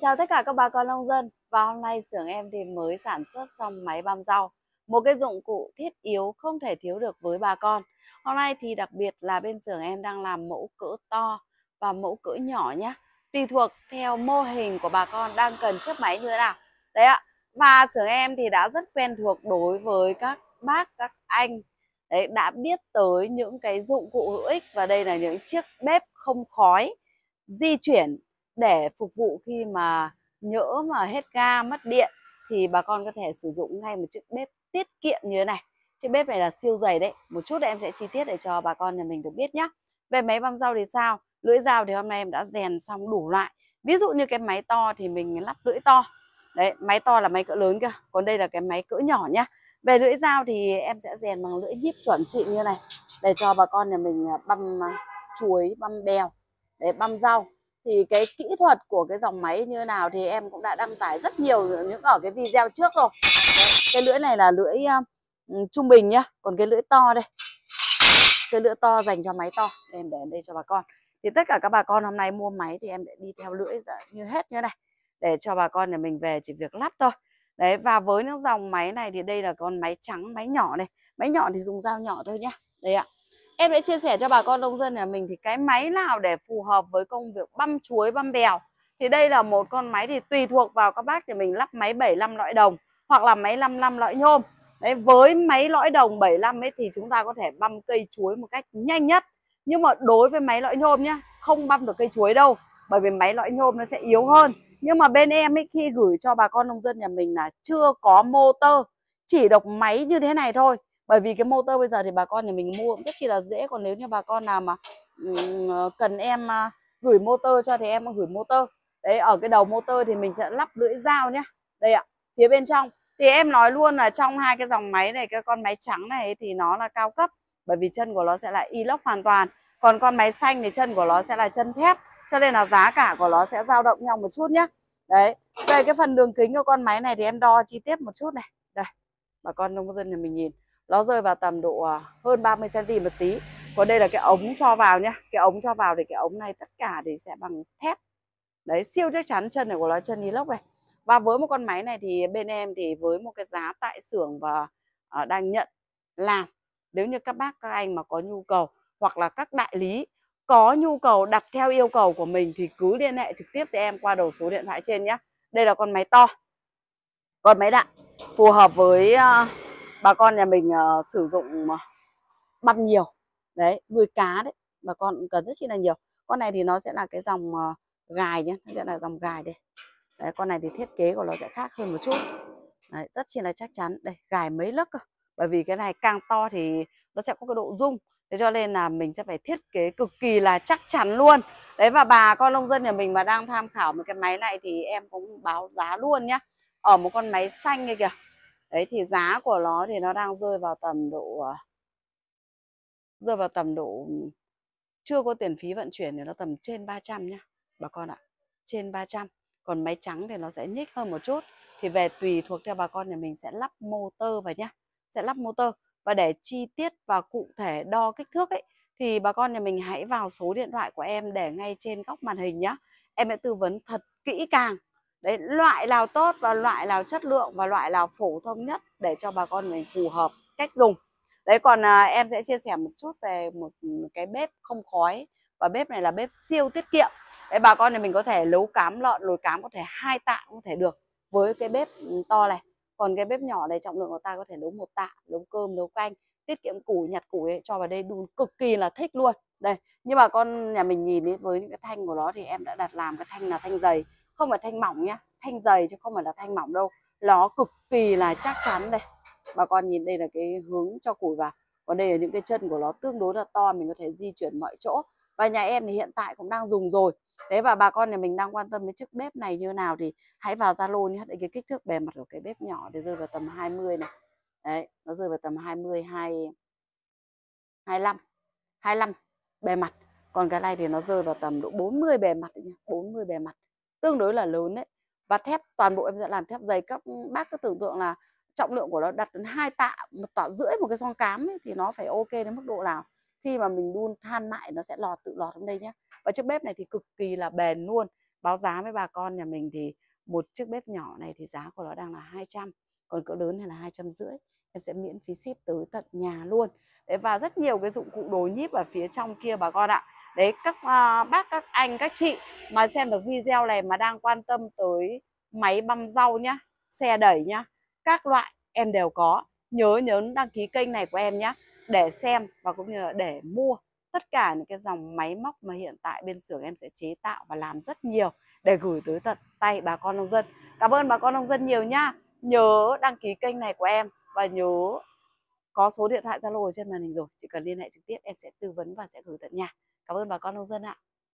Chào tất cả các bà con nông dân và hôm nay xưởng em thì mới sản xuất xong máy băm rau một cái dụng cụ thiết yếu không thể thiếu được với bà con hôm nay thì đặc biệt là bên xưởng em đang làm mẫu cỡ to và mẫu cỡ nhỏ nhé tùy thuộc theo mô hình của bà con đang cần chiếc máy như thế nào đấy ạ và xưởng em thì đã rất quen thuộc đối với các bác các anh đấy đã biết tới những cái dụng cụ hữu ích và đây là những chiếc bếp không khói di chuyển để phục vụ khi mà nhỡ mà hết ga mất điện thì bà con có thể sử dụng ngay một chiếc bếp tiết kiệm như thế này chiếc bếp này là siêu dày đấy một chút em sẽ chi tiết để cho bà con nhà mình được biết nhé về máy băm rau thì sao lưỡi dao thì hôm nay em đã rèn xong đủ loại ví dụ như cái máy to thì mình lắp lưỡi to đấy máy to là máy cỡ lớn cơ còn đây là cái máy cỡ nhỏ nhá về lưỡi dao thì em sẽ rèn bằng lưỡi nhíp chuẩn xịn như này để cho bà con nhà mình à, băm à, chuối băm bèo để băm rau thì cái kỹ thuật của cái dòng máy như nào thì em cũng đã đăng tải rất nhiều những ở cái video trước rồi cái lưỡi này là lưỡi um, trung bình nhá còn cái lưỡi to đây cái lưỡi to dành cho máy to em để đây cho bà con thì tất cả các bà con hôm nay mua máy thì em để đi theo lưỡi dạ, như hết như này để cho bà con để mình về chỉ việc lắp thôi đấy và với những dòng máy này thì đây là con máy trắng máy nhỏ này máy nhỏ thì dùng dao nhỏ thôi nhá đây ạ Em sẽ chia sẻ cho bà con nông dân nhà mình thì cái máy nào để phù hợp với công việc băm chuối, băm bèo. Thì đây là một con máy thì tùy thuộc vào các bác thì mình lắp máy 75 lõi đồng hoặc là máy 55 lõi nhôm. Đấy, với máy lõi đồng 75 ấy thì chúng ta có thể băm cây chuối một cách nhanh nhất. Nhưng mà đối với máy lõi nhôm nhá, không băm được cây chuối đâu. Bởi vì máy lõi nhôm nó sẽ yếu hơn. Nhưng mà bên em ấy khi gửi cho bà con nông dân nhà mình là chưa có motor, chỉ độc máy như thế này thôi bởi vì cái motor bây giờ thì bà con nhà mình mua cũng rất chi là dễ còn nếu như bà con nào mà ờ, cần em à, gửi motor cho thì em gửi motor đấy ở cái đầu motor thì mình sẽ lắp lưỡi dao nhé đây ạ phía bên trong thì em nói luôn là trong hai cái dòng máy này cái con máy trắng này thì nó là cao cấp bởi vì chân của nó sẽ là inox hoàn toàn còn con máy xanh thì chân của nó sẽ là chân thép cho nên là giá cả của nó sẽ dao động nhau một chút nhé đấy về cái phần đường kính của con máy này thì em đo chi tiết một chút này đây bà con nông dân nhà mình nhìn nó rơi vào tầm độ à, hơn 30 cm một tí còn đây là cái ống cho vào nhá cái ống cho vào thì cái ống này tất cả thì sẽ bằng thép đấy siêu chắc chắn chân này của nó chân inox này và với một con máy này thì bên em thì với một cái giá tại xưởng và à, đang nhận làm nếu như các bác các anh mà có nhu cầu hoặc là các đại lý có nhu cầu đặt theo yêu cầu của mình thì cứ liên hệ trực tiếp với em qua đầu số điện thoại trên nhé. Đây là con máy to, con máy đạn phù hợp với à, bà con nhà mình uh, sử dụng ờ, băm nhiều đấy nuôi cá đấy bà con cần rất chi là nhiều con này thì nó sẽ là cái dòng uh, gài nhé nó sẽ là dòng gài đây đấy con này thì thiết kế của nó sẽ khác hơn một chút đấy, rất chi là chắc chắn đây gài mấy lớp cơ bởi vì cái này càng to thì nó sẽ có cái độ rung thế cho nên là mình sẽ phải thiết kế cực kỳ là chắc chắn luôn đấy và bà con nông dân nhà mình mà đang tham khảo một cái máy này thì em cũng báo giá luôn nhá ở một con máy xanh kia kìa đấy thì giá của nó thì nó đang rơi vào tầm độ ờ, rơi vào tầm độ chưa có tiền phí vận chuyển thì nó tầm trên 300 nhá bà con ạ trên 300 còn máy trắng thì nó sẽ nhích hơn một chút thì về tùy thuộc theo bà con thì mình sẽ lắp motor vào nhá sẽ lắp motor và để chi tiết và cụ thể đo kích thước ấy thì bà con nhà mình hãy vào số điện thoại của em để ngay trên góc màn hình nhá em sẽ tư vấn thật kỹ càng đấy loại nào tốt và loại nào chất lượng và loại nào phổ thông nhất để cho bà con mình phù hợp cách dùng đấy còn à, em sẽ chia sẻ một chút về một ừ, cái bếp không khói và bếp này là bếp siêu tiết kiệm đấy bà con này mình có thể nấu cám lợn nồi cám có thể hai tạ cũng có thể được với cái bếp ừ, to này còn cái bếp nhỏ này trọng lượng của ta có thể nấu một tạ nấu cơm nấu canh tiết kiệm củi nhặt củi cho vào đây đun cực kỳ là thích luôn đây nhưng mà con nhà mình nhìn ấy, với những cái thanh của nó thì em đã đặt làm cái thanh là thanh dày không phải thanh mỏng nhá thanh dày chứ không phải là thanh mỏng đâu nó cực kỳ là chắc chắn đây bà con nhìn đây là cái hướng cho củi vào còn đây là những cái chân của nó tương đối là to mình có thể di chuyển mọi chỗ và nhà em thì hiện tại cũng đang dùng rồi thế và bà con nhà mình đang quan tâm đến chiếc bếp này như nào thì hãy vào zalo nhé để cái kích thước bề mặt của cái bếp nhỏ để rơi vào tầm 20 này đấy nó rơi vào tầm 20 hai 25 25 bề mặt còn cái này thì nó rơi vào tầm độ 40 bề mặt 40 bề mặt tương đối là lớn đấy và thép toàn bộ em sẽ làm thép dày các bác cứ tưởng tượng là trọng lượng của nó đặt đến hai tạ một tạ rưỡi một cái son cám ấy, thì nó phải ok đến mức độ nào khi mà mình đun than mại nó sẽ lọt tự lọt trong đây nhé và chiếc bếp này thì cực kỳ là bền luôn báo giá với bà con nhà mình thì một chiếc bếp nhỏ này thì giá của nó đang là 200 còn cỡ lớn này là hai trăm rưỡi em sẽ miễn phí ship tới tận nhà luôn đấy và rất nhiều cái dụng cụ đồ nhíp ở phía trong kia bà con ạ đấy các uh, bác các anh các chị mà xem được video này mà đang quan tâm tới máy băm rau nhá xe đẩy nhá các loại em đều có nhớ nhớ đăng ký kênh này của em nhé để xem và cũng như là để mua tất cả những cái dòng máy móc mà hiện tại bên xưởng em sẽ chế tạo và làm rất nhiều để gửi tới tận tay bà con nông dân cảm ơn bà con nông dân nhiều nhá nhớ đăng ký kênh này của em và nhớ có số điện thoại zalo trên màn hình rồi chỉ cần liên hệ trực tiếp em sẽ tư vấn và sẽ gửi tận nhà cảm ơn bà con nông dân ạ